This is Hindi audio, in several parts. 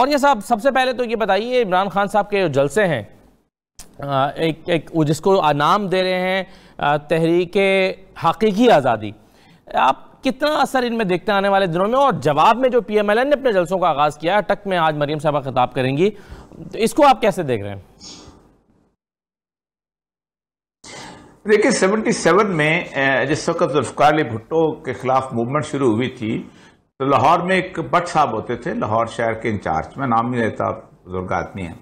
और ये साहब सबसे पहले तो ये बताइए इमरान खान साहब के जो जलसे हैं एक एक जिसको नाम दे रहे हैं तहरीक हकीकी आज़ादी आप कितना असर इनमें देखते आने वाले दिनों में और जवाब में जो पी एम एल एन ने अपने जलसों का आगाज़ किया है टक में आज मरीम साहबा खिताब करेंगी तो इसको आप कैसे देख रहे हैं देखिए 77 में जिस वक्त जुल्फ़ार भुट्टो के ख़िलाफ़ मूवमेंट शुरू हुई थी तो लाहौर में एक भट्ट साहब होते थे लाहौर शहर के इंचार्ज में नाम नहीं लेता बुजुर्ग आदमी है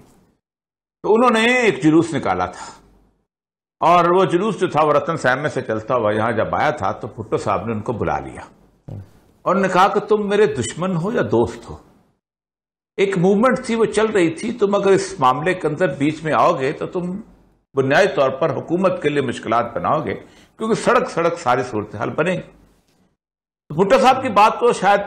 तो उन्होंने एक जुलूस निकाला था और वो जुलूस जो था वो रतन साहब में से चलता हुआ यहां जब आया था तो भुट्टो साहब ने उनको बुला लिया और उन्होंने कहा कि तुम मेरे दुश्मन हो या दोस्त हो एक मूवमेंट थी वो चल रही थी तुम अगर इस मामले के अंदर बीच में आओगे तो तुम बुनियादी तौर पर हुकूमत के लिए मुश्किल बनाओगे क्योंकि सड़क सड़क सारी सूरत हाल बनेगी भुट्टो साहब की बात को शायद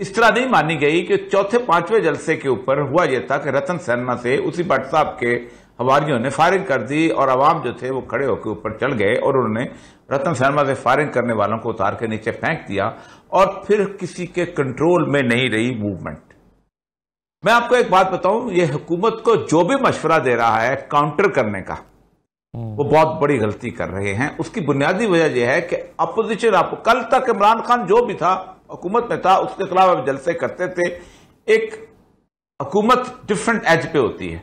इस तरह नहीं मानी गई कि चौथे पांचवें जलसे के ऊपर हुआ यह था कि रतन सेना से उसी भट्ट साहब के हवारियों ने फायरिंग कर दी और आवाम जो थे वो खड़े होकर ऊपर चल गए और उन्होंने रतन शर्मा से फायरिंग करने वालों को उतार के नीचे फेंक दिया और फिर किसी के कंट्रोल में नहीं रही मूवमेंट मैं आपको एक बात बताऊं ये हुकूमत को जो भी मशवरा दे रहा है काउंटर करने का हम्म। वो बहुत बड़ी गलती कर रहे हैं उसकी बुनियादी वजह यह है कि अपोजिशन आप कल तक इमरान खान जो भी था हुकूमत में था उसके खिलाफ आप जलसे करते थे एक हुकूमत डिफरेंट एज पे होती है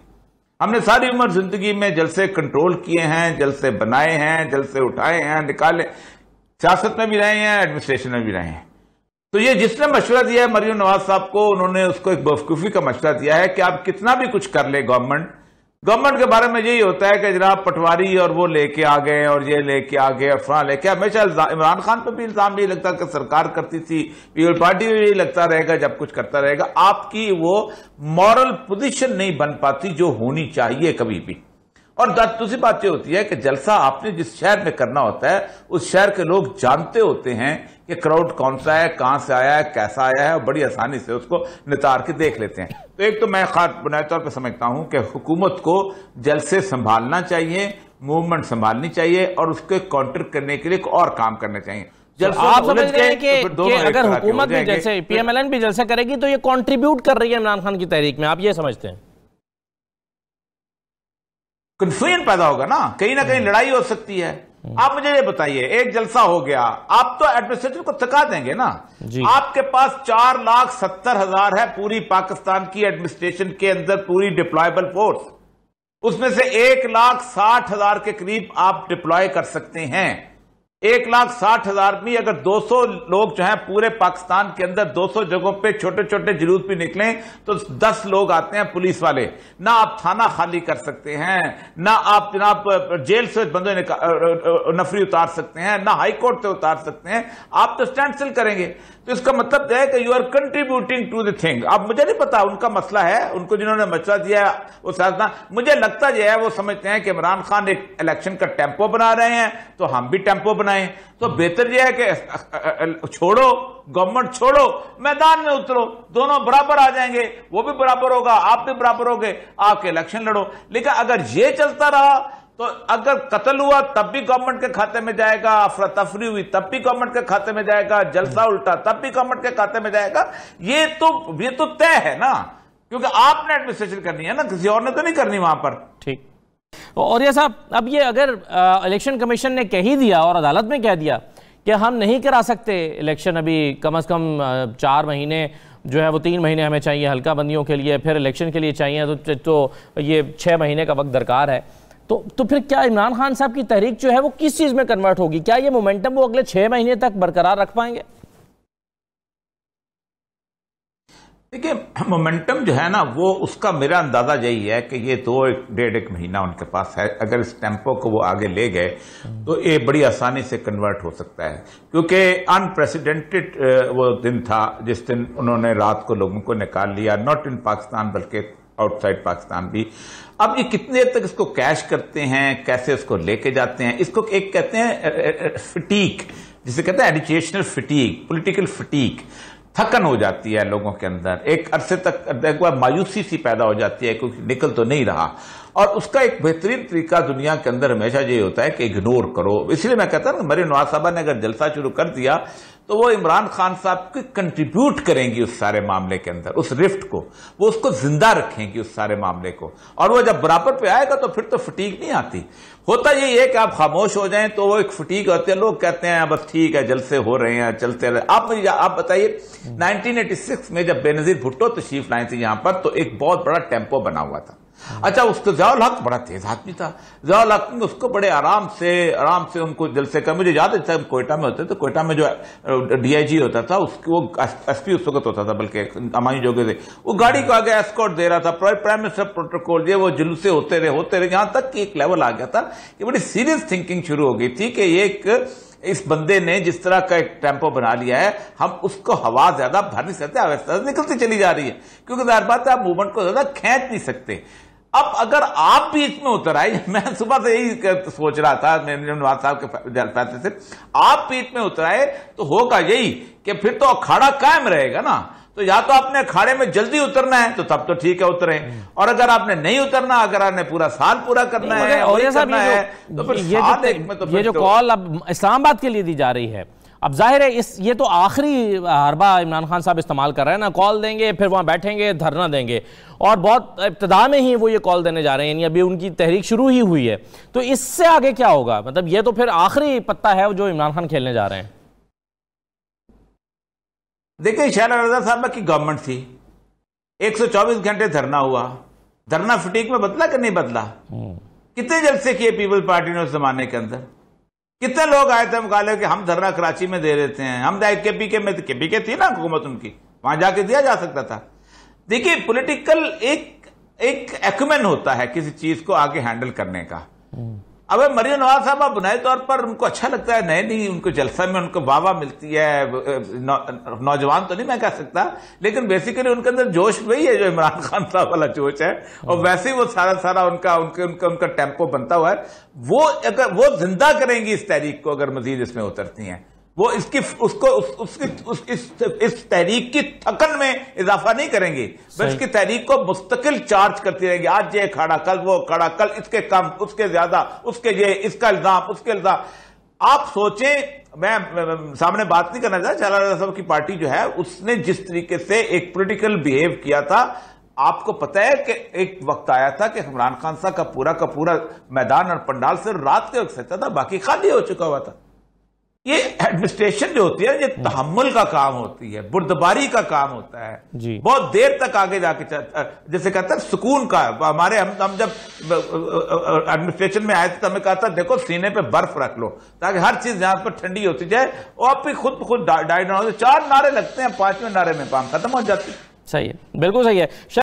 हमने सारी उम्र जिंदगी में जलसे कंट्रोल किए हैं जलसे बनाए हैं जलसे उठाए हैं निकाले सियासत में भी रहे हैं एडमिनिस्ट्रेशन में भी रहे हैं तो ये जिसने मशवरा दिया है मरियम नवाज साहब को उन्होंने उसको एक बेवकूफ़ी का मशवरा दिया है कि आप कितना भी कुछ कर ले गवर्नमेंट गवर्नमेंट के बारे में यही होता है कि जनाब पटवारी और वो लेके आ गए और ये लेके आ गए और फ्रां लेके हमेशा इमरान खान पर भी इल्जाम यही लगता कि सरकार करती थी पीपल पार्टी भी यही लगता रहेगा जब कुछ करता रहेगा आपकी वो मॉरल पोजिशन नहीं बन पाती जो होनी चाहिए कभी भी और दूसरी तो बात यह होती है कि जलसा आपने जिस शहर में करना होता है उस शहर के लोग जानते होते हैं कि क्राउड कौन सा है कहां से आया है कैसा आया है और बड़ी आसानी से उसको नितार के देख लेते हैं तो एक तो मैं खास बुनियादी तौर पर समझता हूं कि हुकूमत को जलसे संभालना चाहिए मूवमेंट संभालनी चाहिए और उसके काउंटर करने के लिए और काम करना चाहिए तो जब आप समझ रहे हैं कि, तो कि अगर हुकूमत भी जैसे पीएमएलएन भी जलसा करेगी तो ये कंट्रीब्यूट कर रही है इमरान खान की तहरीक में आप ये समझते हैं कंफ्यूजन पैदा होगा ना कहीं ना कहीं हम्म। लड़ाई हो सकती है हम्म। आप मुझे ये बताइए एक जलसा हो गया आप तो एडमिनिस्ट्रेशन को थका देंगे ना आपके पास चार लाख सत्तर हजार है पूरी पाकिस्तान की एडमिनिस्ट्रेशन के अंदर पूरी डिप्लॉयबल फोर्स उसमें से एक लाख साठ हजार के करीब आप डिप्लॉय कर सकते हैं एक लाख साठ हजार भी अगर 200 लोग जो है पूरे पाकिस्तान के अंदर 200 जगहों पे छोटे छोटे जुलूस भी निकले तो 10 लोग आते हैं पुलिस वाले ना आप थाना खाली कर सकते हैं ना आप जनाब जेल से बंदे नफरी उतार सकते हैं ना हाईकोर्ट से उतार सकते हैं आप तो स्टैंड करेंगे तो इसका मतलब है कि you are contributing to the thing आप मुझे नहीं पता उनका मसला है उनको जिन्होंने मसला दिया वो साधना मुझे लगता जो है वो समझते हैं कि इमरान खान एक इलेक्शन का टेम्पो बना रहे हैं तो हम भी टेम्पो बनाए तो बेहतर यह है कि छोड़ो गवर्नमेंट छोड़ो मैदान में उतरो दोनों बराबर आ जाएंगे वो भी बराबर होगा आप भी बराबर गए आके इलेक्शन लड़ो लेकिन अगर ये चलता रहा तो अगर कत्ल हुआ तब भी गवर्नमेंट के खाते में जाएगा अफरा तफरी हुई तब भी गवर्नमेंट के खाते में जाएगा जलसा उल्टा तब भी गवर्नमेंट के खाते में जाएगा ये तो ये तो तय है ना क्योंकि आपने एडमिनिस्ट्रेशन करनी है ना किसी और ने तो नहीं करनी वहां पर ठीक और ये साहब अब ये अगर इलेक्शन कमीशन ने कह ही दिया और अदालत में कह दिया कि हम नहीं करा सकते इलेक्शन अभी कम अज़ कम चार महीने जो है वो तीन महीने हमें चाहिए हल्का बंदियों के लिए फिर इलेक्शन के लिए चाहिए तो तो ये छः महीने का वक्त दरकार है तो तो फिर क्या इमरान खान साहब की तहरीक जो है वो किस चीज़ में कन्वर्ट होगी क्या ये मोमेंटम वो अगले छः महीने तक बरकरार रख पाएंगे देखिए मोमेंटम जो है ना वो उसका मेरा अंदाज़ा यही है कि ये दो एक डेढ़ एक महीना उनके पास है अगर इस टेम्पो को वो आगे ले गए तो ये बड़ी आसानी से कन्वर्ट हो सकता है क्योंकि अनप्रेसिडेंटेड वो दिन था जिस दिन उन्होंने रात को लोगों को निकाल लिया नॉट इन पाकिस्तान बल्कि आउटसाइड पाकिस्तान भी अब ये कितने तक इसको कैश करते हैं कैसे उसको लेके जाते हैं इसको एक कहते हैं फिटीक जिसे कहते हैं एडुकेशनल फिटीक पॉलिटिकल फिटीक थकन हो जाती है लोगों के अंदर एक अरसे तक एक बार मायूसी सी पैदा हो जाती है क्योंकि निकल तो नहीं रहा और उसका एक बेहतरीन तरीका दुनिया के अंदर हमेशा ये होता है कि इग्नोर करो इसलिए मैं कहता हूँ मरे नवाज साहबा ने अगर जलसा शुरू कर दिया तो वो इमरान खान साहब की कंट्रीब्यूट करेंगी उस सारे मामले के अंदर उस रिफ्ट को वो उसको जिंदा रखेंगी उस सारे मामले को और वो जब बराबर पे आएगा तो फिर तो फटीक नहीं आती होता यही है कि आप खामोश हो जाएं तो वो एक फटीक होते हैं लोग कहते हैं बस ठीक है जलसे हो रहे हैं चलते रहे आप मुझे आप बताइए हम्म। नाइनटीन में जब बेनजीर भुट्टो तशरीफ लाए थे यहां पर तो एक बहुत बड़ा टेम्पो बना हुआ था हम्म। अच्छा उसको जयाल हक बड़ा तेज आदमी था जयाल हक ने उसको बड़े आराम से आराम से उनको दिल से कर मुझे याद है कोयटा में होते थे तो कोयटा में जो डीआईजी होता था उसको वो एस पी उस वक्त होता था बल्कि अमानी जोगे थे वो गाड़ी को आगे एस्कॉट दे रहा था प्राइम मिनिस्टर प्रोटोकॉल ये वो जुलूसे होते रहे होते रहे यहां तक कि एक लेवल आ गया था कि बड़ी सीरियस थिंकिंग शुरू हो गई थी कि एक इस बंदे ने जिस तरह का एक टेम्पो बना लिया है हम उसको हवा ज्यादा भर नहीं सकते निकलती चली जा रही है क्योंकि जाहिर बात है आप मूवमेंट को ज्यादा खेच नहीं सकते अब अगर आप भी इसमें उतर आए मैं सुबह से यही सोच रहा था नवाज साहब के फैसले से आप भी इसमें उतर आए तो होगा यही कि फिर तो अखाड़ा कायम रहेगा ना तो या तो आपने अखाड़े में जल्दी उतरना है तो तब तो ठीक है उतरे और अगर आपने नहीं उतरना अगर आपने पूरा साल पूरा करना है और करना है तो फिर ये जो तो तो कॉल अब इस्लामाबाद के लिए दी जा रही है अब जाहिर है इस ये तो आखिरी हरबा इमरान खान साहब इस्तेमाल कर रहे हैं ना कॉल देंगे फिर वहाँ बैठेंगे धरना देंगे और बहुत इब्तदा में ही वो ये कॉल देने जा रहे हैं यानी अभी उनकी तहरीक शुरू ही हुई है तो इससे आगे क्या होगा मतलब ये तो फिर आखिरी पत्ता है जो इमरान खान खेलने जा रहे हैं देखिए शहर रजा साहब की गवर्नमेंट थी 124 घंटे धरना हुआ धरना फटीक में बदला कि नहीं बदला हम्म। कितने से किए पीपल पार्टी ने उस जमाने के अंदर कितने लोग आए थे मुकाले कि हम धरना कराची में दे रहे हैं हम तो के पी के में के पी के थी ना हुकूमत उनकी वहां जाके दिया जा सकता था देखिए पॉलिटिकल एक एक एक्यूमेन होता है किसी चीज को आगे हैंडल करने का अब मरियम नवाज साहब आप बुनाई तौर पर उनको अच्छा लगता है नए नहीं उनको जलसा में उनको वाह मिलती है नौ, नौजवान तो नहीं मैं कह सकता लेकिन बेसिकली उनके अंदर जोश वही है जो इमरान खान साहब वाला जोश है और हाँ। वैसे ही वो सारा सारा उनका उनके उनका उनका टेम्पो बनता हुआ है वो अगर वो जिंदा करेंगी इस तहरीक को अगर मजीद इसमें उतरती हैं वो इसकी उसको उस, उस, उस, इस, इस तहरीक की थकन में इजाफा नहीं करेंगे बल्कि तहरीक को मुस्तकिल चार्ज करती रहेगी आज ये खड़ा कल वो खड़ा कल इसके कम उसके ज्यादा उसके ये इसका इल्जाम उसके इल्जाम आप सोचें मैं, मैं सामने बात नहीं करना चाहता चाला साहब की पार्टी जो है उसने जिस तरीके से एक पोलिटिकल बिहेव किया था आपको पता है कि एक वक्त आया था कि इमरान खान साहब का पूरा का पूरा मैदान और पंडाल से रात के वक्त सकता था बाकी खाली हो चुका हुआ था ये एडमिनिस्ट्रेशन जो होती है ये हम्म। तहमुल का काम होती है बुर्दबारी का काम होता है जी। बहुत देर तक आगे जाके जैसे कहते हैं सुकून का हमारे हम हम जब एडमिनिस्ट्रेशन में आए थे तो हमें कहा था देखो सीने पे बर्फ रख लो ताकि हर चीज यहां पर ठंडी होती जाए और भी खुद खुद डाइट चार नारे लगते हैं पांचवें नारे में काम खत्म हो जाती सही है बिल्कुल सही है